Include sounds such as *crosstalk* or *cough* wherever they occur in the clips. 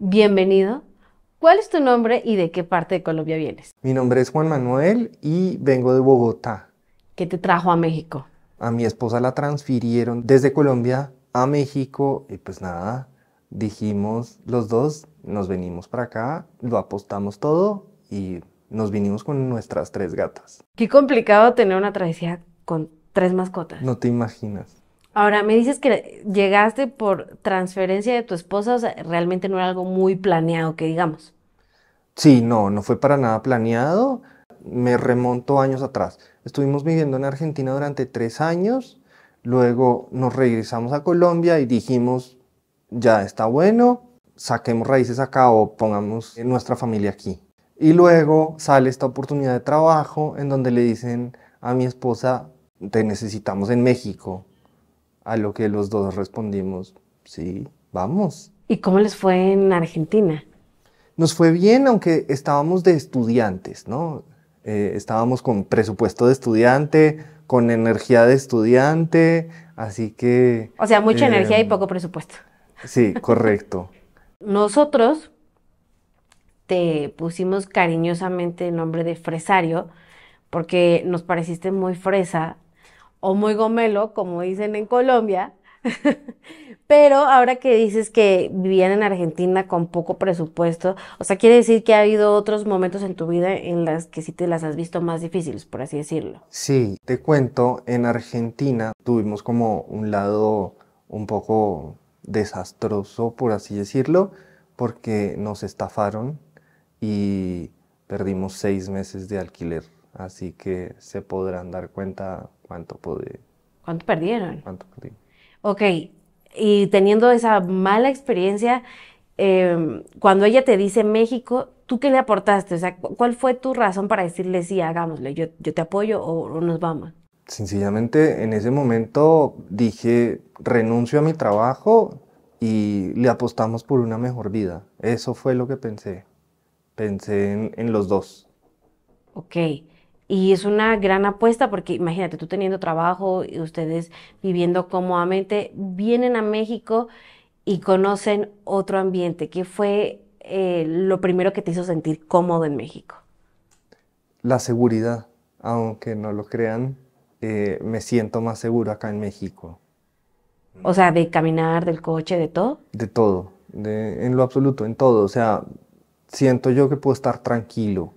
Bienvenido. ¿Cuál es tu nombre y de qué parte de Colombia vienes? Mi nombre es Juan Manuel y vengo de Bogotá. ¿Qué te trajo a México? A mi esposa la transfirieron desde Colombia a México y pues nada, dijimos los dos, nos venimos para acá, lo apostamos todo y nos vinimos con nuestras tres gatas. Qué complicado tener una travesía con tres mascotas. No te imaginas. Ahora, me dices que llegaste por transferencia de tu esposa, o sea, realmente no era algo muy planeado, que digamos. Sí, no, no fue para nada planeado. Me remonto años atrás. Estuvimos viviendo en Argentina durante tres años, luego nos regresamos a Colombia y dijimos, ya está bueno, saquemos raíces acá o pongamos nuestra familia aquí. Y luego sale esta oportunidad de trabajo en donde le dicen a mi esposa, te necesitamos en México. A lo que los dos respondimos, sí, vamos. ¿Y cómo les fue en Argentina? Nos fue bien, aunque estábamos de estudiantes, ¿no? Eh, estábamos con presupuesto de estudiante, con energía de estudiante, así que... O sea, mucha eh, energía y poco presupuesto. Sí, correcto. *laughs* Nosotros te pusimos cariñosamente el nombre de Fresario porque nos pareciste muy fresa o muy gomelo, como dicen en Colombia. *laughs* Pero ahora que dices que vivían en Argentina con poco presupuesto, o sea, quiere decir que ha habido otros momentos en tu vida en las que sí te las has visto más difíciles, por así decirlo. Sí, te cuento, en Argentina tuvimos como un lado un poco desastroso, por así decirlo, porque nos estafaron y perdimos seis meses de alquiler. Así que se podrán dar cuenta ¿Cuánto pude? ¿Cuánto perdieron? ¿Cuánto perdí? Ok, y teniendo esa mala experiencia, em, cuando ella te dice México, ¿tú qué le aportaste? O sea, ¿cuál fue tu razón para decirle sí, hagámosle yo, yo te apoyo o, nos vamos? Sencillamente en ese momento dije, renuncio a mi trabajo y le apostamos por una mejor vida. Eso fue lo que pensé. Pensé en, en los dos. Ok. Y es una gran apuesta porque imagínate, tú teniendo trabajo y ustedes viviendo cómodamente, vienen a México y conocen otro ambiente. ¿Qué fue eh, lo primero que te hizo sentir cómodo en México? La seguridad, aunque no lo crean, eh, me siento más seguro acá en México. O sea, de caminar, del coche, de todo. De todo, en lo absoluto, en todo. O sea, siento yo que puedo estar tranquilo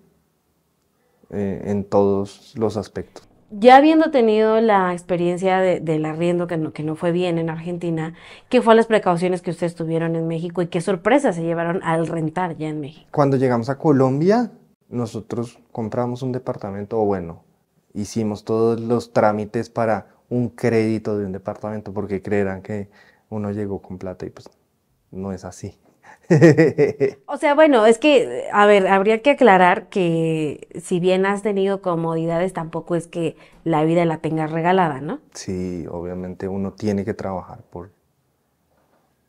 eh, en todos los aspectos. Ya habiendo tenido la experiencia del arriendo que no, que no fue bien en Argentina, ¿qué fueron las precauciones que ustedes tuvieron en México y qué sorpresas se llevaron al rentar ya en México? Cuando llegamos a Colombia, nosotros compramos un departamento, o bueno, hicimos todos los trámites para un crédito de un departamento, porque creerán que uno llegó con plata y pues no es así. *laughs* o sea, bueno, es que, a ver, habría que aclarar que si bien has tenido comodidades, tampoco es que la vida la tengas regalada, ¿no? Sí, obviamente uno tiene que trabajar por,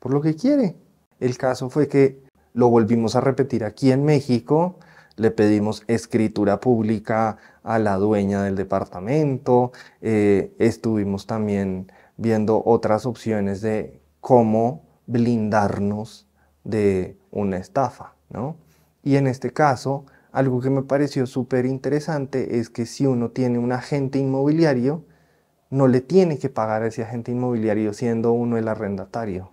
por lo que quiere. El caso fue que lo volvimos a repetir aquí en México, le pedimos escritura pública a la dueña del departamento, eh, estuvimos también viendo otras opciones de cómo blindarnos de una estafa, ¿no? Y en este caso, algo que me pareció súper interesante es que si uno tiene un agente inmobiliario, no le tiene que pagar a ese agente inmobiliario siendo uno el arrendatario,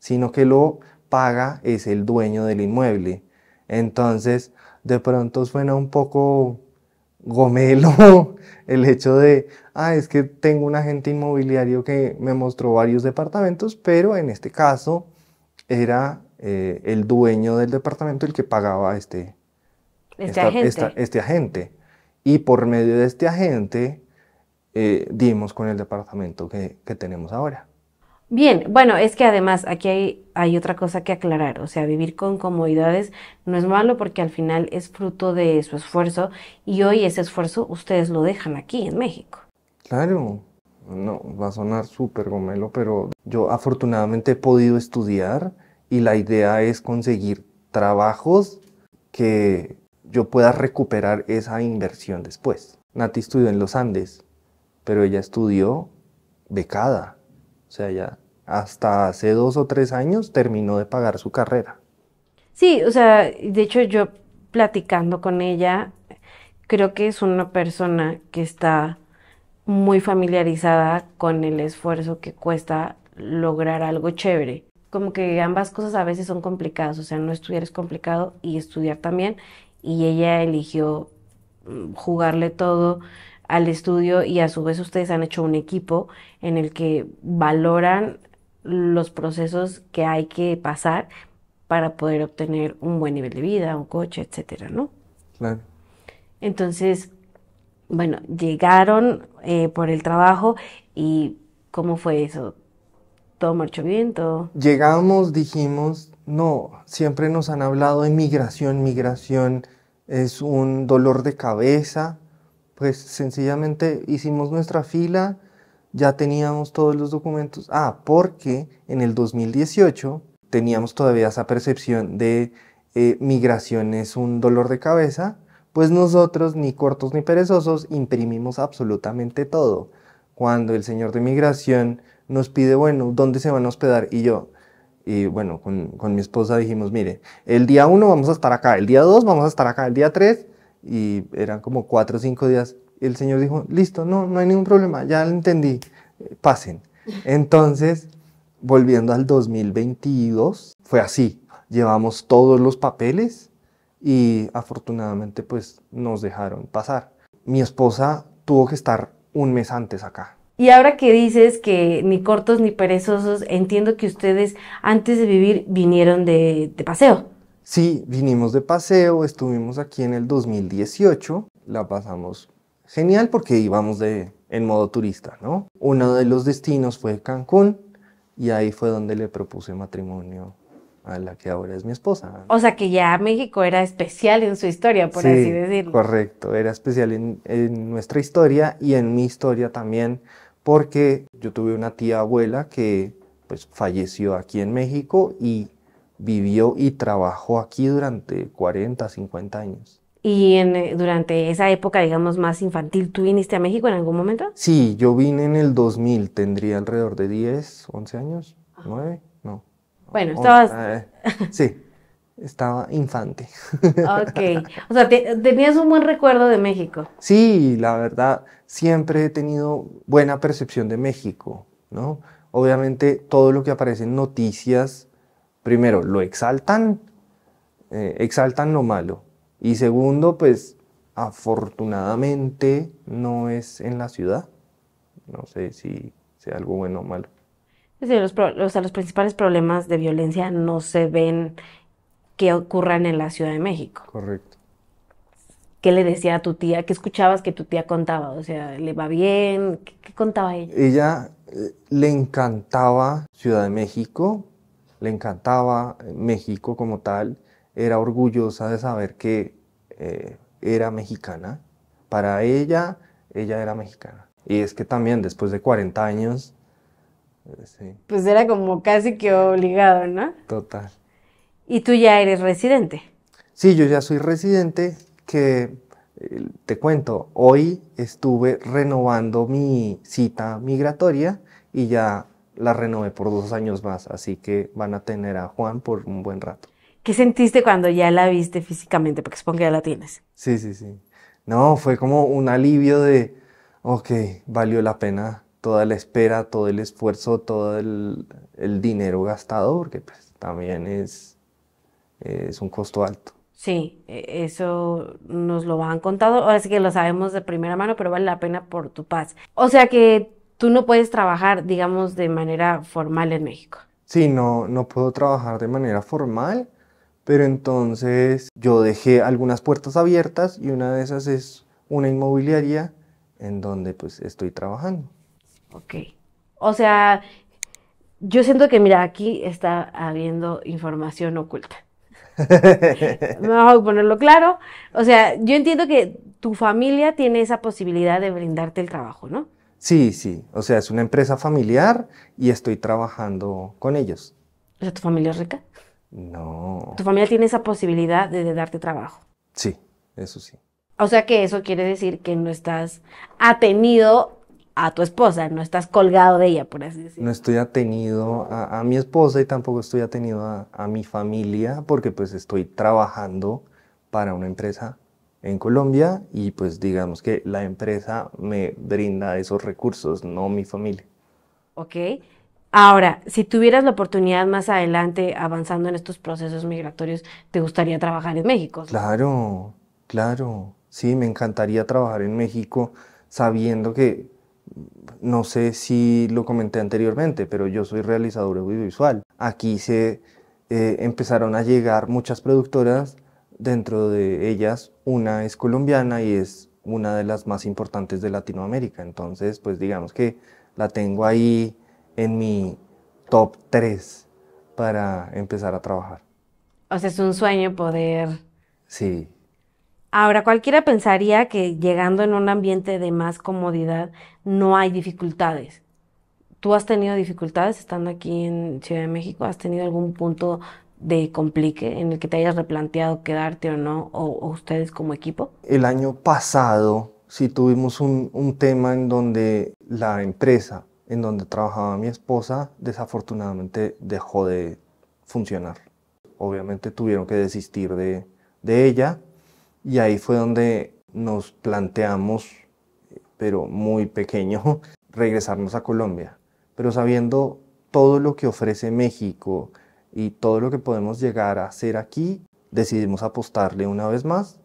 sino que lo paga es el dueño del inmueble. Entonces, de pronto suena un poco gomelo *laughs* el hecho de, ah, es que tengo un agente inmobiliario que me mostró varios departamentos, pero en este caso era eh, el dueño del departamento el que pagaba este, este, este, agente. Y por medio de este agente eh, dimos con el departamento que, tenemos ahora. Bien, bueno, es que además aquí hay, hay otra cosa que aclarar, o sea, vivir con comodidades no es malo porque al final es fruto de su esfuerzo y hoy ese esfuerzo ustedes lo dejan aquí en México. Claro, no, va a sonar súper gomelo, pero yo afortunadamente he podido estudiar, y la idea es conseguir trabajos que yo pueda recuperar esa inversión después. Nati estudió en los Andes, pero ella estudió becada. O sea, ya hasta hace dos o tres años terminó de pagar su carrera. Sí, o sea, de hecho yo platicando con ella, creo que es una persona que está muy familiarizada con el esfuerzo que cuesta lograr algo chévere como que ambas cosas a veces son complicadas, o sea, no estudiar es complicado y estudiar también, y ella eligió mm, jugarle todo al estudio y a su vez ustedes han hecho un equipo en el que valoran los procesos que hay que pasar para poder obtener un buen nivel de vida, un coche, etcétera, ¿no? Claro. Entonces, bueno, llegaron eh, por el trabajo y ¿cómo fue eso? todo marchamiento. Llegamos, dijimos, no, siempre nos han hablado de migración, migración es un dolor de cabeza, pues sencillamente hicimos nuestra fila, ya teníamos todos los documentos. Ah, porque en el 2018 teníamos todavía esa percepción de eh, migración es un dolor de cabeza, pues nosotros, ni cortos ni perezosos, imprimimos absolutamente todo. Cuando el señor de migración nos pide, bueno, ¿dónde se van a hospedar? Y yo, y bueno, con, mi esposa dijimos, mire, el día uno vamos a estar acá, el día dos vamos a estar acá, el día tres, y eran como cuatro o cinco días. Y el señor dijo, listo, no, no hay ningún problema, ya lo entendí, eh, pasen. Entonces, volviendo al 2022, fue así, llevamos todos los papeles y afortunadamente pues nos dejaron pasar. Mi esposa tuvo que estar un mes antes acá. Y ahora que dices que ni cortos ni perezosos, entiendo que ustedes antes de vivir vinieron de, paseo. Sí, vinimos de paseo, estuvimos aquí en el 2018, la pasamos genial porque íbamos de, en modo turista, ¿no? Uno de los destinos fue Cancún y ahí fue donde le propuse matrimonio a la que ahora es mi esposa. O sea que ya México era especial en su historia, por así decirlo. Correcto, era especial en nuestra historia y en mi historia también porque yo tuve una tía abuela que pues, falleció aquí en México y vivió y trabajó aquí durante 40, 50 años. ¿Y en, eh, durante esa época, digamos, más infantil, tú viniste a México en algún momento? Sí, yo vine en el 2000, tendría alrededor de 10, 11 años, 9, ah. no. Bueno, estabas... Eh, sí estaba infante. Ok, o sea, tenías un buen recuerdo de México. Sí, la verdad, siempre he tenido buena percepción de México, ¿no? Obviamente todo lo que aparece en noticias, primero, lo exaltan, eh, exaltan lo malo. Y segundo, pues afortunadamente no es en la ciudad. No sé si sea algo bueno o malo. los, o sea, los principales problemas de violencia no se ven que ocurran en la Ciudad de México. Correcto. ¿Qué le decía a tu tía? ¿Qué escuchabas que tu tía contaba? O sea, ¿le va bien? ¿Qué, contaba ella? Ella eh, le encantaba Ciudad de México, le encantaba eh, México como tal, era orgullosa de saber que eh, era mexicana. Para ella, ella era mexicana. Y es que también después de 40 años... Pues era como casi que obligado, ¿no? Total. Y tú ya eres residente. Sí, yo ya soy residente, que eh, te cuento, hoy estuve renovando mi cita migratoria y ya la renové por dos años más, así que van a tener a Juan por un buen rato. ¿Qué sentiste cuando ya la viste físicamente? Porque supongo que ya la tienes. Sí, sí, sí. No, fue como un alivio de, ok, valió la pena toda la espera, todo el esfuerzo, todo el, el dinero gastado, porque pues también es eh, es un costo alto. Sí, e, eso nos lo han contado, ahora sí que lo sabemos de primera mano, pero vale la pena por tu paz. O sea que tú no puedes trabajar, digamos, de manera formal en México. Sí, no, no puedo trabajar de manera formal, pero entonces yo dejé algunas puertas abiertas y una de esas es una inmobiliaria en donde pues estoy trabajando. Ok. O sea, yo siento que mira, aquí está habiendo información oculta. Vamos *laughs* a ponerlo claro. O sea, yo entiendo que tu familia tiene esa posibilidad de brindarte el trabajo, ¿no? Sí, sí. O sea, es una empresa familiar y estoy trabajando con ellos. O sea, ¿tu familia es rica? No. ¿Tu familia tiene esa posibilidad de, darte trabajo? Sí, eso sí. O sea que eso quiere decir que no estás atenido a tu esposa, no estás colgado de ella, por así decirlo. No estoy atenido a, mi esposa y tampoco estoy atenido a, a, mi familia porque pues estoy trabajando para una empresa en Colombia y pues digamos que la empresa me brinda esos recursos, no mi familia. Ok. Ahora, si tuvieras la oportunidad más adelante avanzando en estos procesos migratorios, ¿te gustaría trabajar en México? Claro, claro. Sí, me encantaría trabajar en México sabiendo que no sé si lo comenté anteriormente, pero yo soy realizador audiovisual. Aquí se eh, empezaron a llegar muchas productoras, dentro de ellas una es colombiana y es una de las más importantes de Latinoamérica. Entonces, pues digamos que la tengo ahí en mi top 3 para empezar a trabajar. O sea, es un sueño poder sí. Ahora, cualquiera pensaría que llegando en un ambiente de más comodidad no hay dificultades. ¿Tú has tenido dificultades estando aquí en Ciudad de México? ¿Has tenido algún punto de complique en el que te hayas replanteado quedarte o no? ¿O, ustedes como equipo? El año pasado sí tuvimos un, tema en donde la empresa en donde trabajaba mi esposa desafortunadamente dejó de funcionar. Obviamente tuvieron que desistir de ella y ahí fue donde nos planteamos, pero muy pequeño, *laughs* regresarnos a Colombia. Pero sabiendo todo lo que ofrece México y todo lo que podemos llegar a hacer aquí, decidimos apostarle una vez más.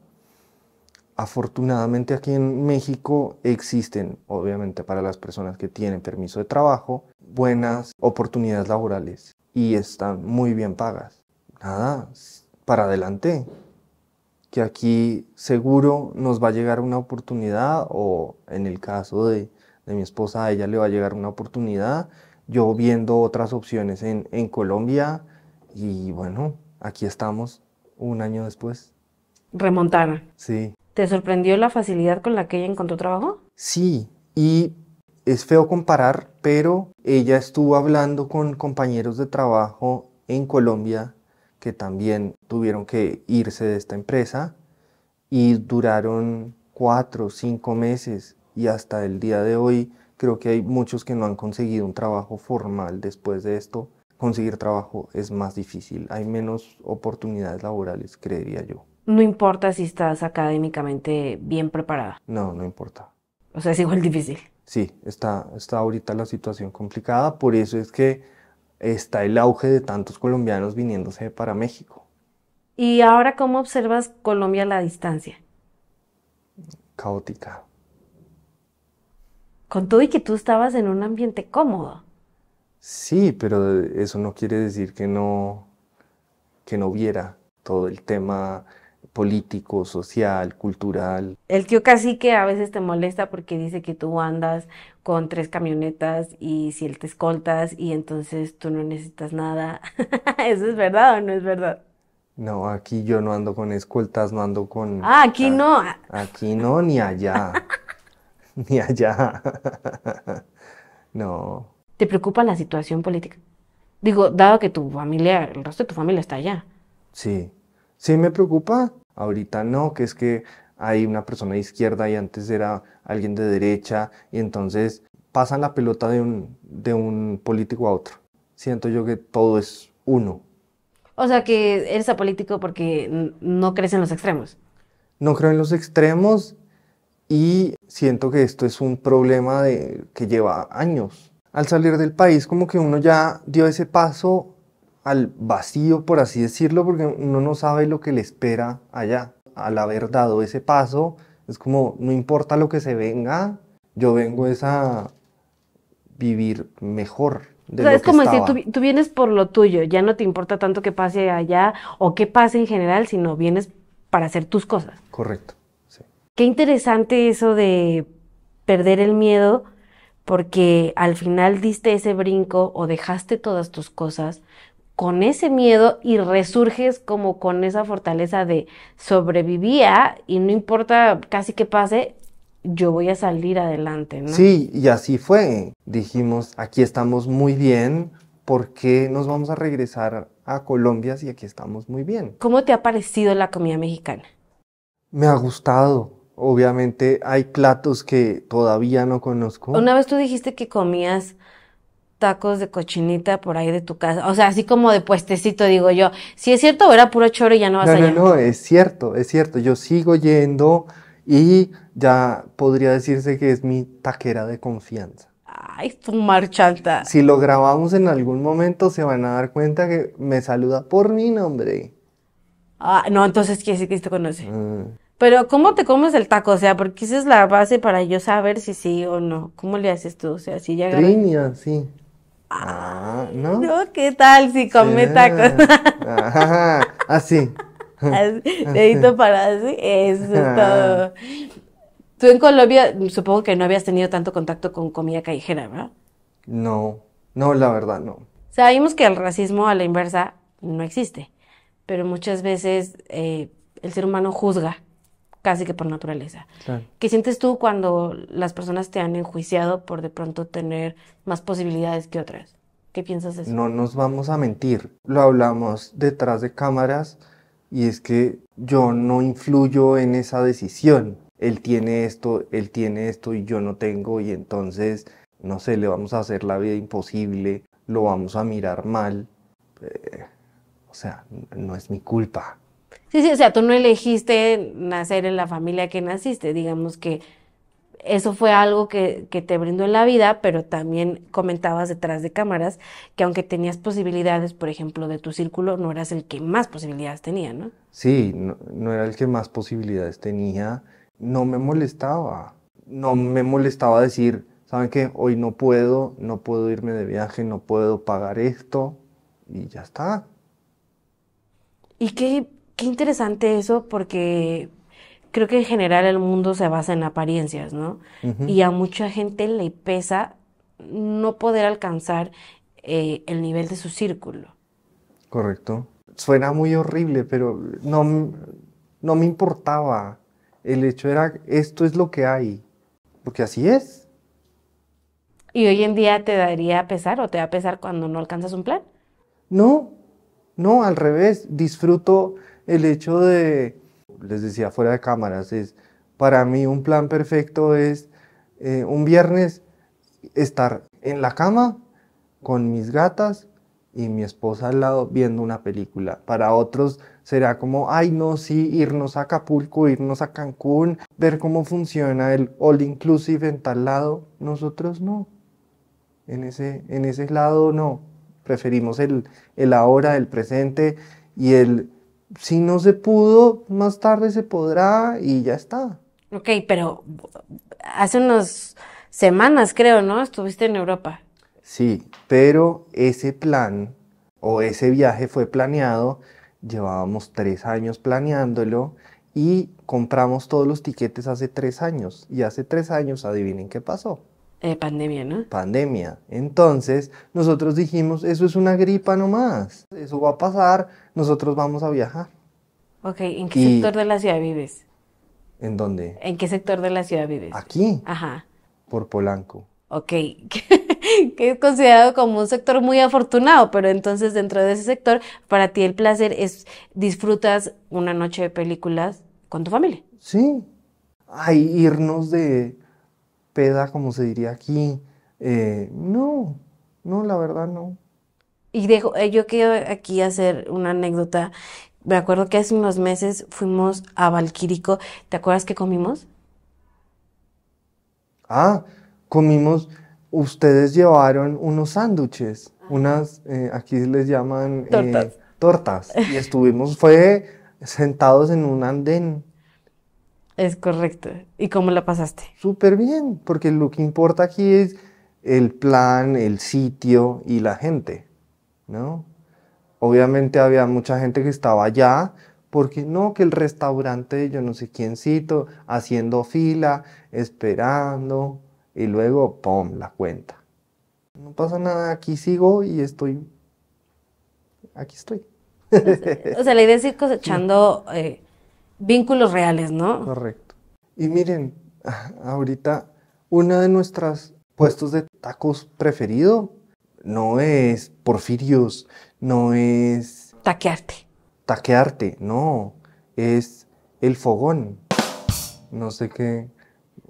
Afortunadamente aquí en México existen, obviamente para las personas que tienen permiso de trabajo, buenas oportunidades laborales y están muy bien pagas. Nada, para adelante que aquí seguro nos va a llegar una oportunidad o en el caso de, mi esposa a ella le va a llegar una oportunidad, yo viendo otras opciones en, Colombia y bueno, aquí estamos un año después. Remontana. Sí. ¿Te sorprendió la facilidad con la que ella encontró trabajo? Sí, y es feo comparar, pero ella estuvo hablando con compañeros de trabajo en Colombia que también tuvieron que irse de esta empresa y duraron cuatro, cinco meses y hasta el día de hoy creo que hay muchos que no han conseguido un trabajo formal después de esto. Conseguir trabajo es más difícil, hay menos oportunidades laborales, creería yo. No importa si estás académicamente bien preparada. No, no importa. O sea, es igual difícil. Sí, está, está ahorita la situación complicada, por eso es que está el auge de tantos colombianos viniéndose para México. ¿Y ahora cómo observas Colombia a la distancia? Caótica. Con todo y que tú estabas en un ambiente cómodo. Sí, pero eso no quiere decir que no, que no viera todo el tema político, social, cultural. El tío cacique a veces te molesta porque dice que tú andas con tres camionetas y si él te escoltas y entonces tú no necesitas nada. *laughs* ¿Eso es verdad o no es verdad? No, aquí yo no ando con escoltas, no ando con... Ah, aquí no. Aquí no, ni allá. *laughs* ni allá. *laughs* no. ¿Te preocupa la situación política? Digo, dado que tu familia, el resto de tu familia está allá. Sí, sí me preocupa Ahorita no, que es que hay una persona de izquierda y antes era alguien de derecha y entonces pasan la pelota de un, de un político a otro. Siento yo que todo es uno. O sea que eres apolítico porque no crees en los extremos. No creo en los extremos y siento que esto es un problema que lleva años. Al salir del país como que uno ya dio ese paso al vacío, por así decirlo, porque uno no sabe lo que le espera allá. Al haber dado ese paso, es como, no importa lo que se venga, yo vengo es a vivir mejor. es como decir, tú, vienes por lo tuyo, ya no te importa tanto que pase allá o qué pase en general, sino vienes para hacer tus cosas. Correcto. Sí. Qué interesante eso de perder el miedo, porque al final diste ese brinco o dejaste todas tus cosas con ese miedo y resurges como con esa fortaleza de sobrevivía y no importa casi qué pase, yo voy a salir adelante, ¿no? Sí, y así fue. Dijimos, aquí estamos muy bien, ¿por qué nos vamos a regresar a Colombia si aquí estamos muy bien? ¿Cómo te ha parecido la comida mexicana? Me ha gustado. Obviamente hay platos que todavía no conozco. Una vez tú dijiste que comías tacos de cochinita por ahí de tu casa. O sea, así como de puestecito, digo yo. Si es cierto, era puro choro y ya no vas a ir No, no, es cierto, es cierto. Yo sigo yendo y ya podría decirse que es mi taquera de confianza. Ay, tu marchanta. Si lo grabamos en algún momento, se van a dar cuenta que me saluda por mi nombre. Ah, no, entonces quiere decir que te conoce. Mm. Pero, ¿cómo te comes el taco? O sea, porque esa es la base para yo saber si sí o no. ¿Cómo le haces tú? O sea, si ya. Línea, sí. Ah, ¿no? ¿Qué tal si come tacos? Ah, *laughs* así. Dedito ah, para así, eso es todo. Tú en Colombia supongo que no habías tenido tanto contacto con comida callejera, ¿verdad? No, no, la verdad no. Sabemos que el racismo a la inversa no existe, pero muchas veces eh, el ser humano juzga casi que por naturaleza. ¿Qué sientes tú cuando las personas te han enjuiciado por de pronto tener más posibilidades que otras? ¿Qué piensas de eso? No nos vamos a mentir. Lo hablamos detrás de cámaras y es que yo no influyo en esa decisión. Él tiene esto, él tiene esto y yo no tengo y entonces, no sé, le vamos a hacer la vida imposible, lo vamos a mirar mal. Eh, o sea, no es mi culpa. Sí, sí, o sea, tú no elegiste nacer en la familia que naciste, digamos que eso fue algo que, te brindó en la vida, pero también comentabas detrás de cámaras que aunque tenías posibilidades, por ejemplo, de tu círculo, no eras el que más posibilidades tenía, ¿no? Sí, no era el que más posibilidades tenía. No me molestaba. No me molestaba decir, ¿saben qué? Hoy no puedo, no puedo irme de viaje, no puedo pagar esto y ya está. ¿Y qué Qué interesante eso porque creo que en general el mundo se basa en apariencias, ¿no? Y a mucha gente le pesa no poder alcanzar eh, el nivel de su círculo. Correcto. Suena muy horrible, pero no, no me importaba. El hecho era, esto es lo que hay, porque así es. ¿Y hoy en día te daría pesar o te va a pesar cuando no alcanzas un plan? No, no, al revés, disfruto el hecho de, les decía fuera de cámaras, es para mí un plan perfecto es eh, un viernes estar en la cama con mis gatas y mi esposa al lado viendo una película. Para otros será como, ay no, sí, irnos a Acapulco, irnos a Cancún, ver cómo funciona el all inclusive en tal lado. Nosotros no. En ese, en ese lado no. Preferimos el, el ahora, el presente y el si no se pudo, más tarde se podrá y ya está. Ok, pero hace unas semanas creo, ¿no? Estuviste en Europa. Sí, pero ese plan o ese viaje fue planeado, llevábamos tres años planeándolo y compramos todos los tiquetes hace tres años. Y hace tres años, adivinen qué pasó. Eh, pandemia, ¿no? Pandemia. Entonces, nosotros dijimos, eso es una gripa nomás, eso va a pasar, nosotros vamos a viajar. Ok, ¿en qué sector de la ciudad vives? ¿En dónde? ¿En qué sector de la ciudad vives? Aquí. Ajá. Por Polanco. Ok, *laughs* que es considerado como un sector muy afortunado, pero entonces dentro de ese sector, para ti el placer es disfrutas una noche de películas con tu familia. Sí. Ay, irnos de peda, como se diría aquí. Eh, no, no, la verdad no. Y dejo, eh, yo quiero aquí hacer una anécdota. Me acuerdo que hace unos meses fuimos a Valquírico. ¿Te acuerdas que comimos? Ah, comimos. Ustedes llevaron unos sándwiches, ah. unas, eh, aquí les llaman eh, tortas. tortas. *laughs* Y estuvimos, fue sentados en un andén. Es correcto. ¿Y cómo la pasaste? Súper bien, porque lo que importa aquí es el plan, el sitio y la gente. ¿no? Obviamente había mucha gente que estaba allá, porque no, que el restaurante yo no sé quién cito haciendo fila, esperando, y luego, ¡pum!, la cuenta. No pasa nada, aquí sigo y estoy, aquí estoy. O sea, la idea es ir cosechando eh, vínculos reales, ¿no? Correcto. Y miren, ahorita uno de nuestros puestos de tacos preferido no es Porfirios, no es... Taquearte. Taquearte, no, es el fogón. No sé qué.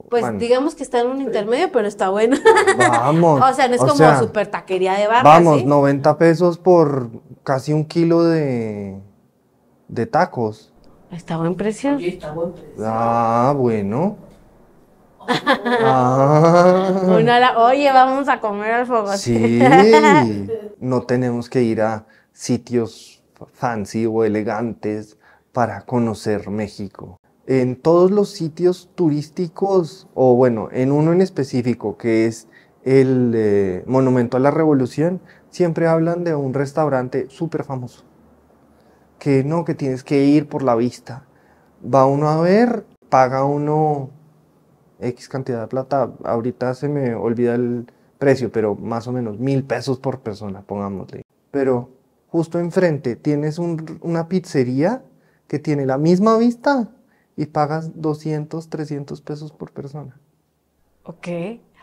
Pues digamos que está en un intermedio, pero está bueno. Vamos. *laughs* o sea, no es como super taquería de barra. Vamos, 90 pesos por casi un kilo de, de tacos. Está buen precio. Sí, está buen precio. Ah, bueno. *laughs* Ah, oye, vamos a comer al fogón. Sí, *laughs* no tenemos que ir a sitios fancy o elegantes para conocer México. En todos los sitios turísticos, o bueno, en uno en específico que es el eh, Monumento a la Revolución, siempre hablan de un restaurante súper famoso. Que no, que tienes que ir por la vista. Va uno a ver, paga uno X cantidad de plata, ahorita se me olvida el precio, pero más o menos mil pesos por persona, pongámosle. Pero justo enfrente tienes una pizzería que tiene la misma vista y pagas 200, 300 pesos por persona. Ok.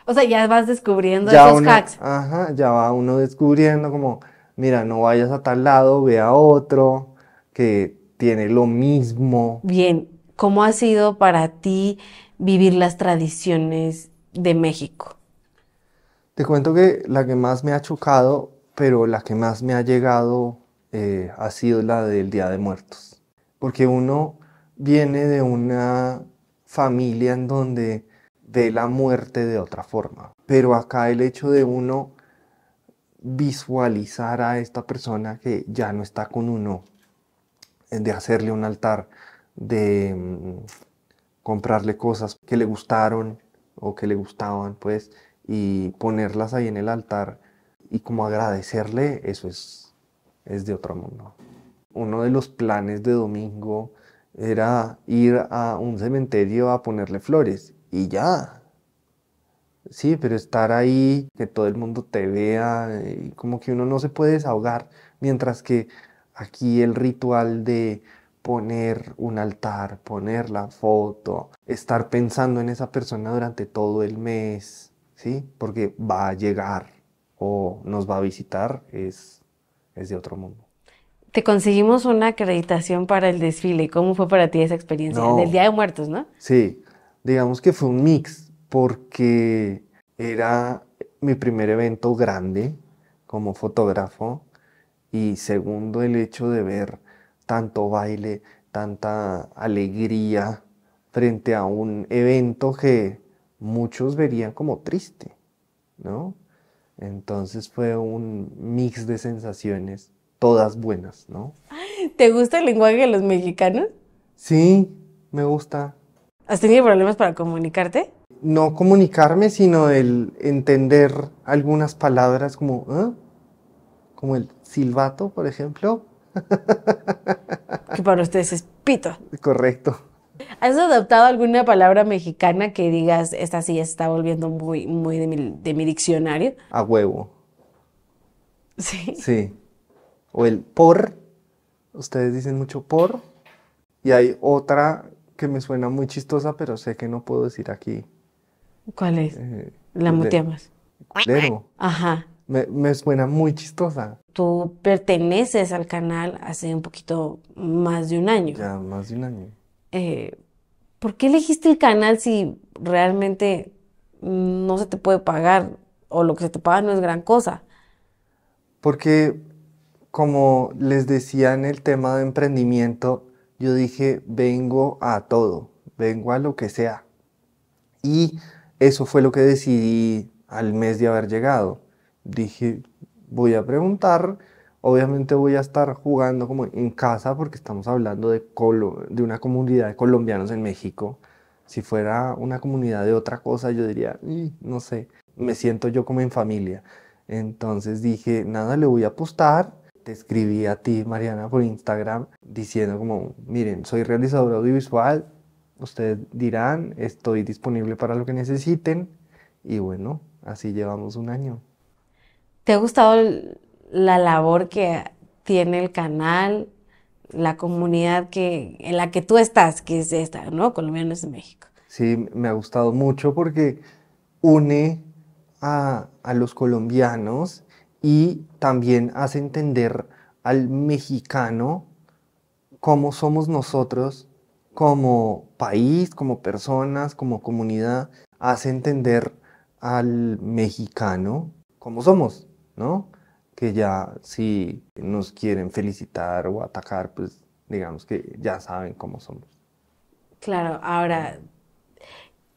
O sea, ya vas descubriendo ya esos hacks. Ajá, ya va uno descubriendo como, mira, no vayas a tal lado, ve a otro que tiene lo mismo. Bien, ¿Cómo ha sido para ti vivir las tradiciones de México? Te cuento que la que más me ha chocado, pero la que más me ha llegado, eh, ha sido la del Día de Muertos. Porque uno viene de una familia en donde ve la muerte de otra forma. Pero acá el hecho de uno visualizar a esta persona que ya no está con uno, de hacerle un altar, de mm, comprarle cosas que le gustaron o que le gustaban, pues, y ponerlas ahí en el altar y como agradecerle, eso es, es de otro mundo. Uno de los planes de domingo era ir a un cementerio a ponerle flores y ya. Sí, pero estar ahí, que todo el mundo te vea, eh, como que uno no se puede desahogar, mientras que aquí el ritual de poner un altar, poner la foto, estar pensando en esa persona durante todo el mes, ¿sí? Porque va a llegar o nos va a visitar, es, de otro mundo. Te conseguimos una acreditación para el desfile. ¿Cómo fue para ti esa experiencia en el Día de Muertos, no? Sí, digamos que fue un mix porque era mi primer evento grande como fotógrafo y segundo el hecho de ver tanto baile, tanta alegría frente a un evento que muchos verían como triste, ¿no? Entonces fue un mix de sensaciones, todas buenas, ¿no? ¿Te gusta el lenguaje de los mexicanos? Sí, me gusta. ¿Has tenido problemas para comunicarte? No comunicarme, sino el entender algunas palabras como, ¿eh? como el silbato, por ejemplo, *laughs* que para ustedes es pito. Correcto. ¿Has adoptado alguna palabra mexicana que digas, esta sí está volviendo muy, muy de mi, diccionario? A huevo. Sí. Sí. O el por. Ustedes dicen mucho por. Y hay otra que me suena muy chistosa, pero sé que no puedo decir aquí. ¿Cuál es? Eh, la muteamos. Lero. Ajá me, suena muy chistosa. Tú perteneces al canal hace un poquito más de un año. Ya, más de un año. Eh, ¿Por qué elegiste el canal si realmente no se te puede pagar o lo que se te paga no es gran cosa? Porque, como les decía en el tema de emprendimiento, yo dije, vengo a todo, vengo a lo que sea. Y eso fue lo que decidí al mes de haber llegado dije, voy a preguntar. Obviamente voy a estar jugando como en casa porque estamos hablando de, Colo de una comunidad de colombianos en México. Si fuera una comunidad de otra cosa, yo diría, no sé, me siento yo como en familia. Entonces dije, nada, le voy a apostar. Te escribí a ti, Mariana, por Instagram, diciendo como, miren, soy realizador audiovisual, ustedes dirán, estoy disponible para lo que necesiten. Y bueno, así llevamos un año. ¿Te ha gustado la labor que tiene el canal, la comunidad que, en la que tú estás, que es esta, ¿no? Colombianos de México? Sí, me ha gustado mucho porque une a los colombianos y también hace entender al mexicano cómo somos nosotros como país, como personas, como comunidad, hace entender al mexicano cómo somos. ¿no? Que ya si nos quieren felicitar o atacar, pues digamos que ya saben cómo somos. Claro, ahora,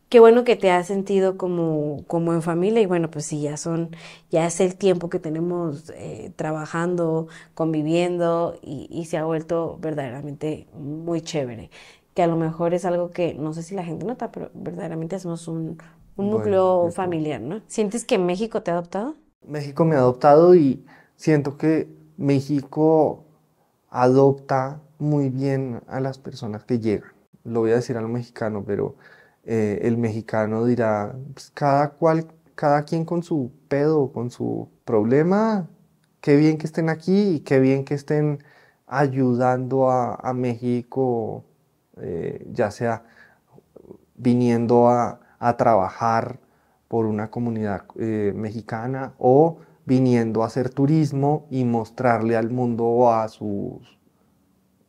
qué bueno que te has sentido como, como en familia y bueno, pues sí, ya son, ya es el tiempo que tenemos eh, trabajando, conviviendo y, se ha vuelto verdaderamente muy chévere que a lo mejor es algo que no sé si la gente nota, pero verdaderamente hacemos un, núcleo familiar, ¿no? ¿Sientes que México te ha adoptado? México me ha adoptado y siento que México adopta muy bien a las personas que llegan. Lo voy a decir al mexicano, pero eh, el mexicano dirá, pues, cada cual, cada quien con su pedo, con su problema, qué bien que estén aquí y qué bien que estén ayudando a, México, eh, ya sea viniendo a trabajar por una comunidad eh, mexicana o viniendo a hacer turismo y mostrarle al mundo o a, sus,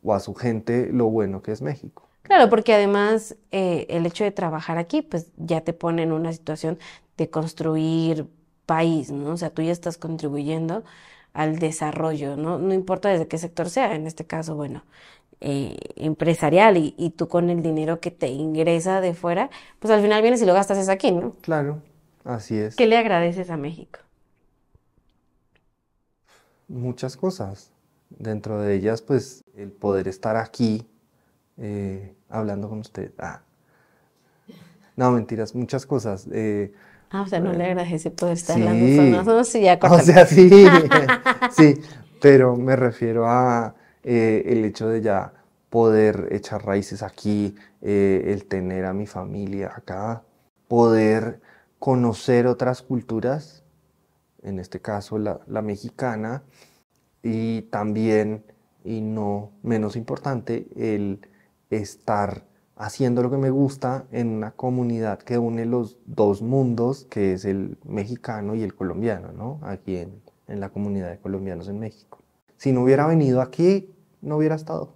o a su gente lo bueno que es México. Claro, porque además eh, el hecho de trabajar aquí, pues ya te pone en una situación de construir país, ¿no? O sea, tú ya estás contribuyendo al desarrollo, ¿no? No importa desde qué sector sea, en este caso, bueno, eh, empresarial y, y, tú con el dinero que te ingresa de fuera, pues al final vienes y lo gastas es aquí, ¿no? Claro. Así es. ¿Qué le agradeces a México? Muchas cosas. Dentro de ellas, pues, el poder estar aquí eh, hablando con usted. Ah. No, mentiras, muchas cosas. Eh, ah, o sea, no le eh, agradece poder estar hablando con nosotros y ya *laughs* O sea, sí, *laughs* sí, pero me refiero a el hecho de ya poder echar raíces aquí, el tener a mi familia acá, poder conocer otras culturas, en este caso la, mexicana, y también, y no menos importante, el estar haciendo lo que me gusta en una comunidad que une los dos mundos, que es el mexicano y el colombiano, ¿no? Aquí en, la comunidad de colombianos en México. Si no hubiera venido aquí, no hubiera estado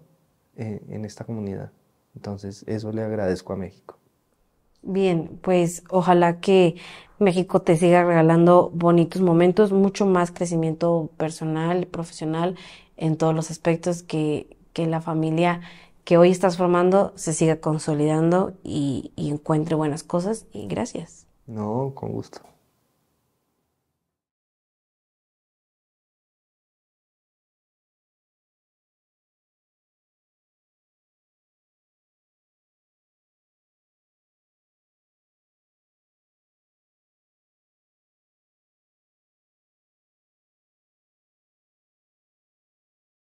eh, en esta comunidad. Entonces, eso le agradezco a México. Bien, pues ojalá que México te siga regalando bonitos momentos, mucho más crecimiento personal, y profesional, en todos los aspectos que, que la familia que hoy estás formando se siga consolidando y, y encuentre buenas cosas. Y gracias. No, con gusto.